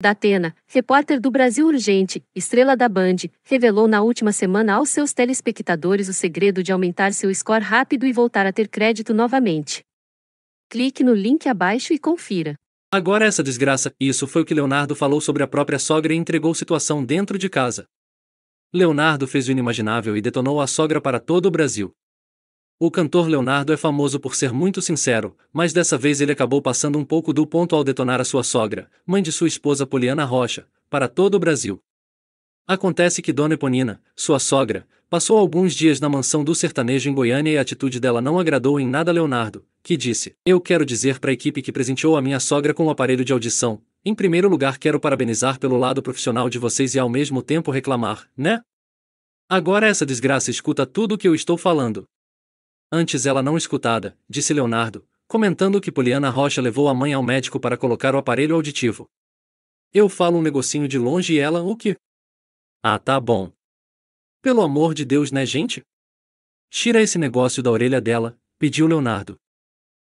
da Atena, repórter do Brasil Urgente, estrela da Band, revelou na última semana aos seus telespectadores o segredo de aumentar seu score rápido e voltar a ter crédito novamente. Clique no link abaixo e confira. Agora essa desgraça, isso foi o que Leonardo falou sobre a própria sogra e entregou situação dentro de casa. Leonardo fez o inimaginável e detonou a sogra para todo o Brasil. O cantor Leonardo é famoso por ser muito sincero, mas dessa vez ele acabou passando um pouco do ponto ao detonar a sua sogra, mãe de sua esposa Poliana Rocha, para todo o Brasil. Acontece que Dona Eponina, sua sogra, passou alguns dias na mansão do sertanejo em Goiânia e a atitude dela não agradou em nada Leonardo, que disse: Eu quero dizer para a equipe que presenteou a minha sogra com o aparelho de audição. Em primeiro lugar, quero parabenizar pelo lado profissional de vocês e ao mesmo tempo reclamar, né? Agora essa desgraça escuta tudo o que eu estou falando. Antes ela não escutada, disse Leonardo, comentando que Poliana Rocha levou a mãe ao médico para colocar o aparelho auditivo. Eu falo um negocinho de longe e ela, o que? Ah, tá bom. Pelo amor de Deus, né, gente? Tira esse negócio da orelha dela, pediu Leonardo.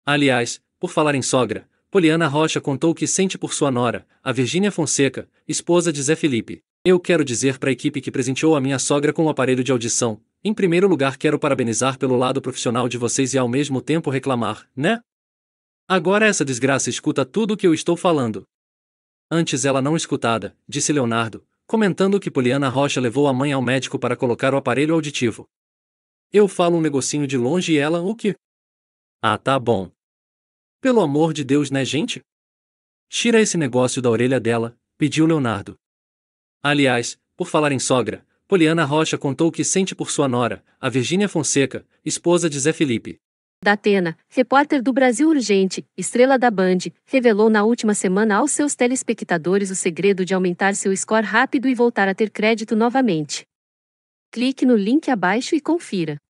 Aliás, por falar em sogra, Poliana Rocha contou que sente por sua nora, a Virgínia Fonseca, esposa de Zé Felipe. Eu quero dizer para a equipe que presenteou a minha sogra com o um aparelho de audição, em primeiro lugar, quero parabenizar pelo lado profissional de vocês e ao mesmo tempo reclamar, né? Agora essa desgraça escuta tudo o que eu estou falando. Antes ela não escutada, disse Leonardo, comentando que Poliana Rocha levou a mãe ao médico para colocar o aparelho auditivo. Eu falo um negocinho de longe e ela o que? Ah, tá bom. Pelo amor de Deus, né, gente? Tira esse negócio da orelha dela, pediu Leonardo. Aliás, por falar em sogra, Poliana Rocha contou que sente por sua nora, a Virgínia Fonseca, esposa de Zé Felipe. Datena, repórter do Brasil Urgente, estrela da Band, revelou na última semana aos seus telespectadores o segredo de aumentar seu score rápido e voltar a ter crédito novamente. Clique no link abaixo e confira.